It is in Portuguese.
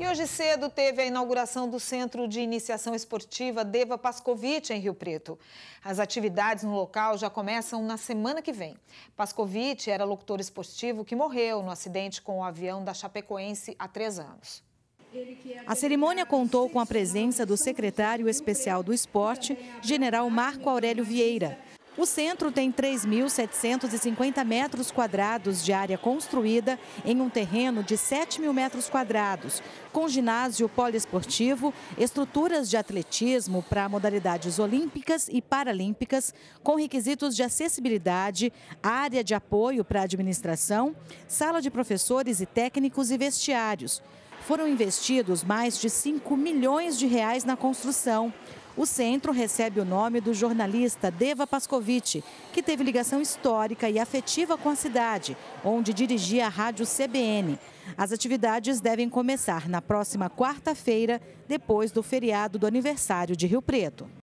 E hoje cedo teve a inauguração do Centro de Iniciação Esportiva Deva Pascovitch, em Rio Preto. As atividades no local já começam na semana que vem. Pascovitch era locutor esportivo que morreu no acidente com o avião da Chapecoense há três anos. A cerimônia contou com a presença do secretário especial do esporte, general Marco Aurélio Vieira, o centro tem 3.750 metros quadrados de área construída em um terreno de 7 mil metros quadrados, com ginásio poliesportivo, estruturas de atletismo para modalidades olímpicas e paralímpicas, com requisitos de acessibilidade, área de apoio para a administração, sala de professores e técnicos e vestiários. Foram investidos mais de 5 milhões de reais na construção. O centro recebe o nome do jornalista Deva Pascovici, que teve ligação histórica e afetiva com a cidade, onde dirigia a rádio CBN. As atividades devem começar na próxima quarta-feira, depois do feriado do aniversário de Rio Preto.